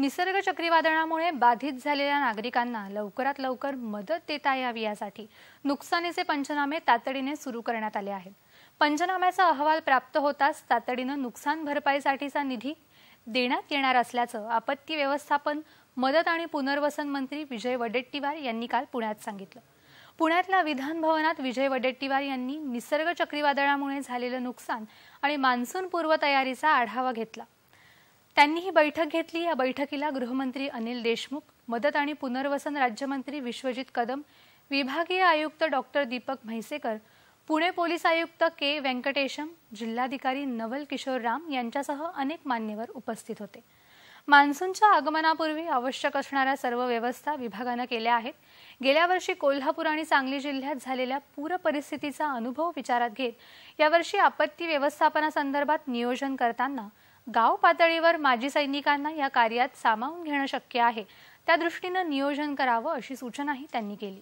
निसर्ग चक्रीवादळामुळे बाधित झालेल्या नागरिकांना लवकरात लवकर मदत देता यावी यासाठी नुकसानीचे पंचनामे तातडीने सुरू करण्यात आले आहेत पंचनाम्याचा अहवाल प्राप्त होताच तातडीनं नुकसान भरपाईसाठीचा निधी देण्यात येणार असल्याचं आपत्ती व्यवस्थापन मदत आणि पुनर्वसन मंत्री विजय वडेट्टीवार यांनी काल पुण्यात सांगितलं पुण्यातल्या विधानभवनात विजय वडेट्टीवार यांनी निसर्ग चक्रीवादळामुळे झालेलं नुकसान आणि मान्सून तयारीचा आढावा घेतला त्यांनी ही बैठक घेतली या बैठकीला गृहमंत्री अनिल देशमुख मदत आणि पुनर्वसन राज्यमंत्री विश्वजित कदम विभागीय आयुक्त डॉक्टर दीपक म्हैसेकर पुणे पोलीस आयुक्त के व्यंकटेशम जिल्हाधिकारी नवल किशोर राम यांच्यासह अनेक मान्यवर उपस्थित होते मान्सूनच्या आगमनापूर्वी आवश्यक असणाऱ्या सर्व व्यवस्था विभागानं केल्या आहेत गेल्या वर्षी कोल्हापूर आणि सांगली जिल्ह्यात झालेल्या पूर परिस्थितीचा अनुभव विचारात घेत यावर्षी आपत्ती व्यवस्थापनासंदर्भात नियोजन करताना गाव पातळीवर माजी सैनिकांना या कार्यात सामावून घेणं शक्य आहे त्या दृष्टीनं नियोजन करावं अशी सूचनाही त्यांनी केली